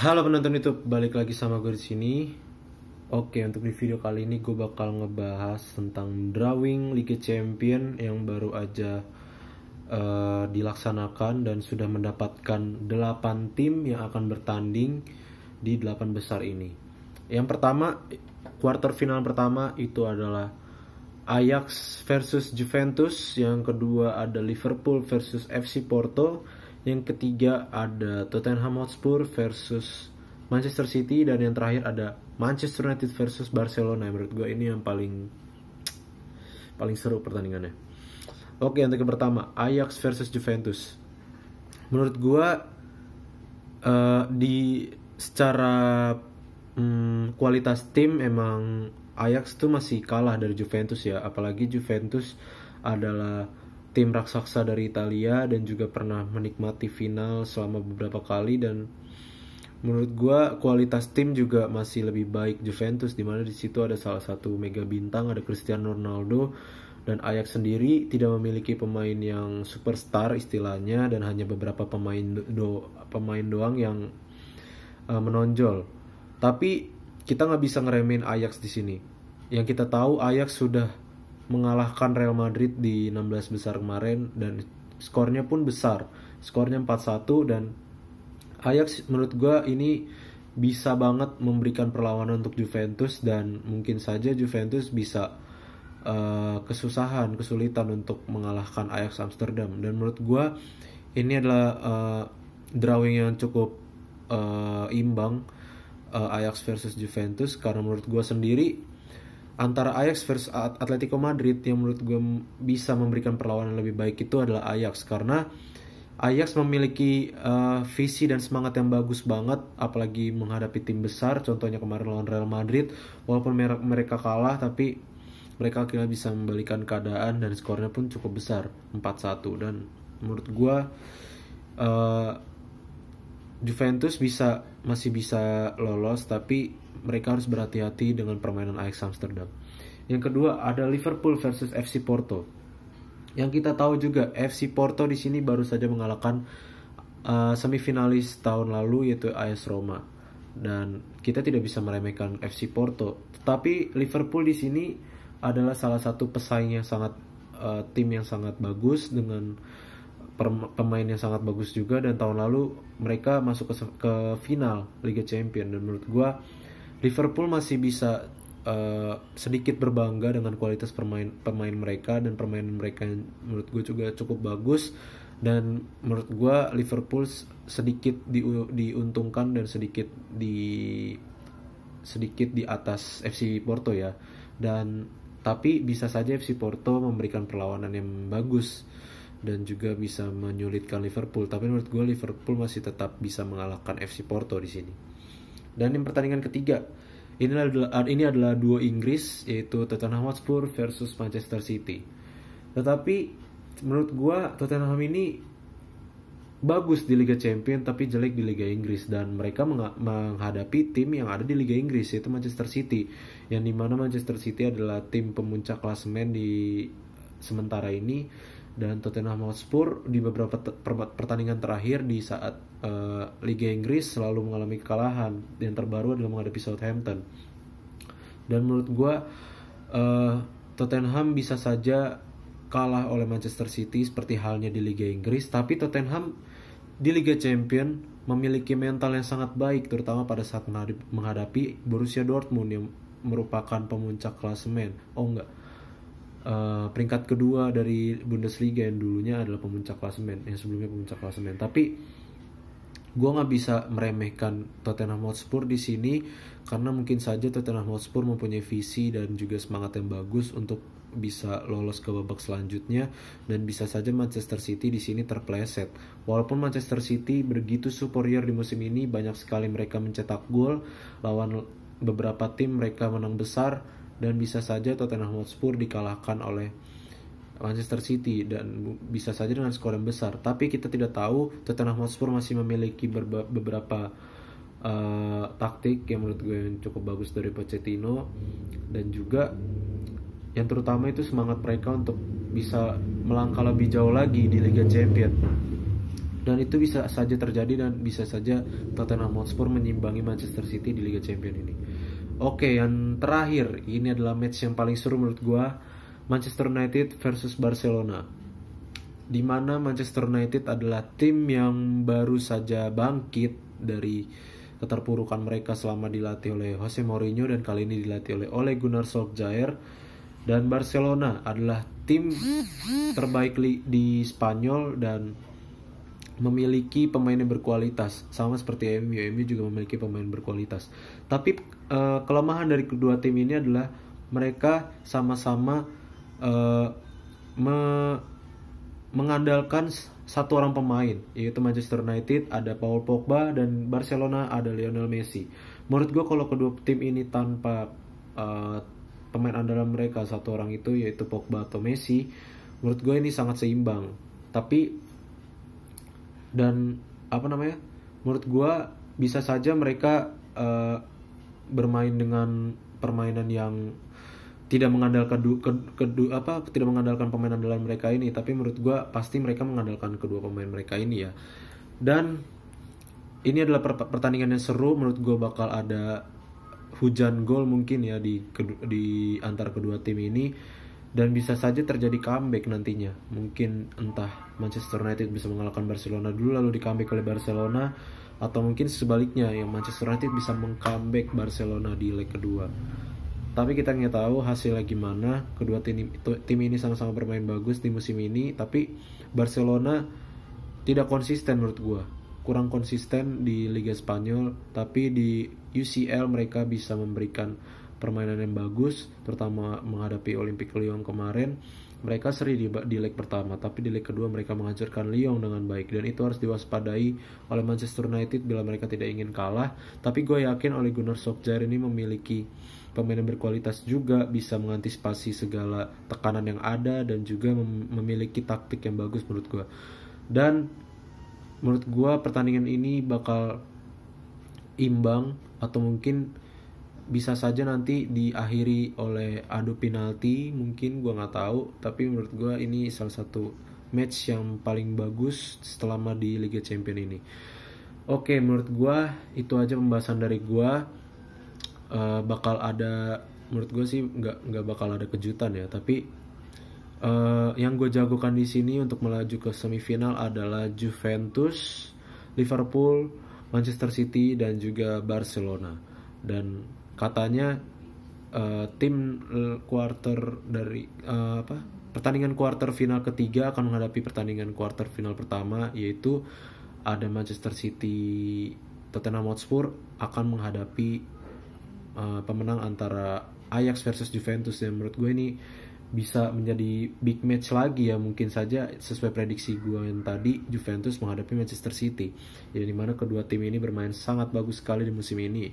Halo penonton YouTube, balik lagi sama gue di sini. Oke, untuk di video kali ini gue bakal ngebahas tentang drawing Liga Champion yang baru aja uh, dilaksanakan dan sudah mendapatkan 8 tim yang akan bertanding di 8 besar ini. Yang pertama, quarter final pertama itu adalah Ajax versus Juventus, yang kedua ada Liverpool versus FC Porto, yang ketiga ada Tottenham Hotspur versus Manchester City dan yang terakhir ada Manchester United versus Barcelona menurut gue ini yang paling paling seru pertandingannya oke yang yang pertama Ajax versus Juventus menurut gue uh, di secara um, kualitas tim emang Ajax tuh masih kalah dari Juventus ya apalagi Juventus adalah tim raksasa dari Italia dan juga pernah menikmati final selama beberapa kali dan menurut gue kualitas tim juga masih lebih baik Juventus di mana di situ ada salah satu mega bintang ada Cristiano Ronaldo dan Ajax sendiri tidak memiliki pemain yang superstar istilahnya dan hanya beberapa pemain do, pemain doang yang uh, menonjol. Tapi kita nggak bisa ngeremin Ajax di sini. Yang kita tahu Ajax sudah mengalahkan Real Madrid di 16 besar kemarin dan skornya pun besar. Skornya 4-1 dan Ajax menurut gue ini bisa banget memberikan perlawanan untuk Juventus dan mungkin saja Juventus bisa uh, kesusahan, kesulitan untuk mengalahkan Ajax Amsterdam. Dan menurut gue ini adalah uh, drawing yang cukup uh, imbang uh, Ajax versus Juventus karena menurut gue sendiri antara Ajax versus Atletico Madrid yang menurut gue bisa memberikan perlawanan lebih baik itu adalah Ajax karena Ajax memiliki uh, visi dan semangat yang bagus banget apalagi menghadapi tim besar contohnya kemarin lawan Real Madrid walaupun mereka kalah tapi mereka akhirnya bisa membalikan keadaan dan skornya pun cukup besar 4-1 dan menurut gue uh, Juventus bisa masih bisa lolos tapi mereka harus berhati-hati dengan permainan Ajax Amsterdam. Yang kedua ada Liverpool versus FC Porto. Yang kita tahu juga FC Porto di sini baru saja mengalahkan uh, semifinalis tahun lalu yaitu AS Roma. Dan kita tidak bisa meremehkan FC Porto, tetapi Liverpool di sini adalah salah satu pesaing yang sangat uh, tim yang sangat bagus dengan pemain yang sangat bagus juga dan tahun lalu mereka masuk ke, ke final Liga Champions dan menurut gua Liverpool masih bisa uh, sedikit berbangga dengan kualitas permain pemain mereka dan permainan mereka yang menurut gue juga cukup bagus dan menurut gue Liverpool sedikit di, diuntungkan dan sedikit di sedikit di atas FC Porto ya dan tapi bisa saja FC Porto memberikan perlawanan yang bagus dan juga bisa menyulitkan Liverpool tapi menurut gue Liverpool masih tetap bisa mengalahkan FC Porto di sini. Dan yang pertandingan ketiga, ini adalah, ini adalah duo Inggris yaitu Tottenham Hotspur versus Manchester City. Tetapi menurut gue Tottenham ini bagus di Liga Champions tapi jelek di Liga Inggris dan mereka menghadapi tim yang ada di Liga Inggris yaitu Manchester City yang dimana Manchester City adalah tim pemuncak klasemen di sementara ini dan Tottenham Hotspur di beberapa pertandingan terakhir di saat uh, Liga Inggris selalu mengalami kekalahan. Yang terbaru adalah menghadapi Southampton. Dan menurut gue uh, Tottenham bisa saja kalah oleh Manchester City seperti halnya di Liga Inggris. Tapi Tottenham di Liga Champion memiliki mental yang sangat baik terutama pada saat menghadapi Borussia Dortmund yang merupakan pemuncak klasemen. Oh enggak. Uh, peringkat kedua dari Bundesliga yang dulunya adalah pemuncak klasemen, yang sebelumnya pemuncak klasemen. Tapi gue nggak bisa meremehkan Tottenham Hotspur di sini karena mungkin saja Tottenham Hotspur mempunyai visi dan juga semangat yang bagus untuk bisa lolos ke babak selanjutnya dan bisa saja Manchester City di sini terpleset. Walaupun Manchester City begitu superior di musim ini, banyak sekali mereka mencetak gol lawan beberapa tim mereka menang besar dan bisa saja Tottenham Hotspur dikalahkan oleh Manchester City dan bisa saja dengan skor yang besar. Tapi kita tidak tahu Tottenham Hotspur masih memiliki beberapa uh, taktik yang menurut gue yang cukup bagus dari Pochettino dan juga yang terutama itu semangat mereka untuk bisa melangkah lebih jauh lagi di Liga Champions. Dan itu bisa saja terjadi dan bisa saja Tottenham Hotspur menyimbangi Manchester City di Liga Champions ini. Oke, yang terakhir ini adalah match yang paling seru menurut gue Manchester United versus Barcelona. Di mana Manchester United adalah tim yang baru saja bangkit dari keterpurukan mereka selama dilatih oleh Jose Mourinho dan kali ini dilatih oleh Ole Gunnar Solskjaer dan Barcelona adalah tim terbaik di Spanyol dan memiliki pemain yang berkualitas sama seperti MU MU juga memiliki pemain berkualitas tapi eh, kelemahan dari kedua tim ini adalah mereka sama-sama uh, me mengandalkan satu orang pemain yaitu Manchester United ada Paul Pogba dan Barcelona ada Lionel Messi. Menurut gue kalau kedua tim ini tanpa uh, pemain andalan mereka satu orang itu yaitu Pogba atau Messi, menurut gue ini sangat seimbang. Tapi dan apa namanya? Menurut gue bisa saja mereka uh, bermain dengan permainan yang tidak mengandalkan kedua du, apa tidak mengandalkan pemain andalan mereka ini tapi menurut gue pasti mereka mengandalkan kedua pemain mereka ini ya dan ini adalah per pertandingan yang seru menurut gue bakal ada hujan gol mungkin ya di di antar kedua tim ini dan bisa saja terjadi comeback nantinya mungkin entah Manchester United bisa mengalahkan Barcelona dulu lalu di comeback oleh Barcelona atau mungkin sebaliknya yang Manchester United bisa mengcomeback Barcelona di leg kedua tapi kita nggak tahu hasilnya gimana kedua tim tim ini sama-sama bermain bagus di musim ini tapi Barcelona tidak konsisten menurut gue kurang konsisten di Liga Spanyol tapi di UCL mereka bisa memberikan permainan yang bagus terutama menghadapi Olympic Lyon kemarin mereka seri di, di leg pertama, tapi di leg kedua mereka menghancurkan Lyon dengan baik dan itu harus diwaspadai oleh Manchester United bila mereka tidak ingin kalah. Tapi gue yakin oleh Gunnar Solskjaer ini memiliki pemain yang berkualitas juga bisa mengantisipasi segala tekanan yang ada dan juga mem memiliki taktik yang bagus menurut gue dan menurut gue pertandingan ini bakal imbang atau mungkin bisa saja nanti diakhiri oleh adu penalti mungkin gue nggak tahu tapi menurut gue ini salah satu match yang paling bagus selama di Liga Champion ini oke menurut gue itu aja pembahasan dari gue uh, bakal ada menurut gue sih nggak nggak bakal ada kejutan ya tapi uh, yang gue jagokan di sini untuk melaju ke semifinal adalah Juventus, Liverpool, Manchester City dan juga Barcelona dan katanya uh, tim quarter dari uh, apa pertandingan quarter final ketiga akan menghadapi pertandingan quarter final pertama yaitu ada Manchester City Tottenham Hotspur akan menghadapi Eh, pemenang antara Ajax versus Juventus yang menurut gue ini bisa menjadi big match lagi ya mungkin saja sesuai prediksi gue yang tadi Juventus menghadapi Manchester City ya dimana kedua tim ini bermain sangat bagus sekali di musim ini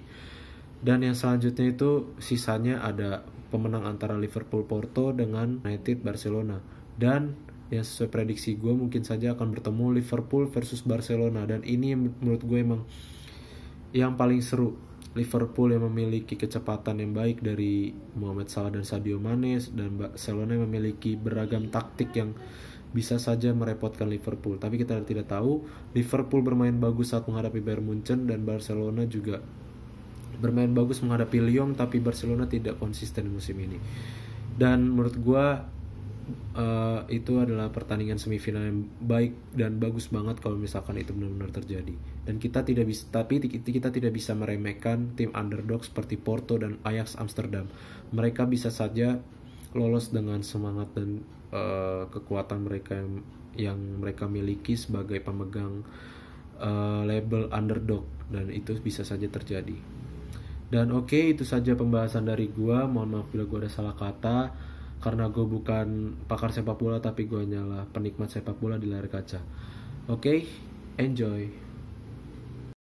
dan yang selanjutnya itu sisanya ada pemenang antara Liverpool Porto dengan United Barcelona dan yang sesuai prediksi gue mungkin saja akan bertemu Liverpool versus Barcelona dan ini menurut gue emang yang paling seru Liverpool yang memiliki kecepatan yang baik dari Mohamed Salah dan Sadio Mane dan Barcelona yang memiliki beragam taktik yang bisa saja merepotkan Liverpool. Tapi kita tidak tahu Liverpool bermain bagus saat menghadapi Bayern Munchen dan Barcelona juga bermain bagus menghadapi Lyon tapi Barcelona tidak konsisten musim ini. Dan menurut gue uh, itu adalah pertandingan semifinal yang baik dan bagus banget kalau misalkan itu benar-benar terjadi. Dan kita tidak bisa tapi kita tidak bisa meremehkan tim underdog seperti Porto dan Ajax Amsterdam. Mereka bisa saja lolos dengan semangat dan uh, kekuatan mereka yang, yang mereka miliki sebagai pemegang uh, label underdog dan itu bisa saja terjadi. Dan oke okay, itu saja pembahasan dari gua. Mohon maaf bila gua ada salah kata karena gue bukan pakar sepak bola tapi gue hanyalah penikmat sepak bola di layar kaca oke okay? enjoy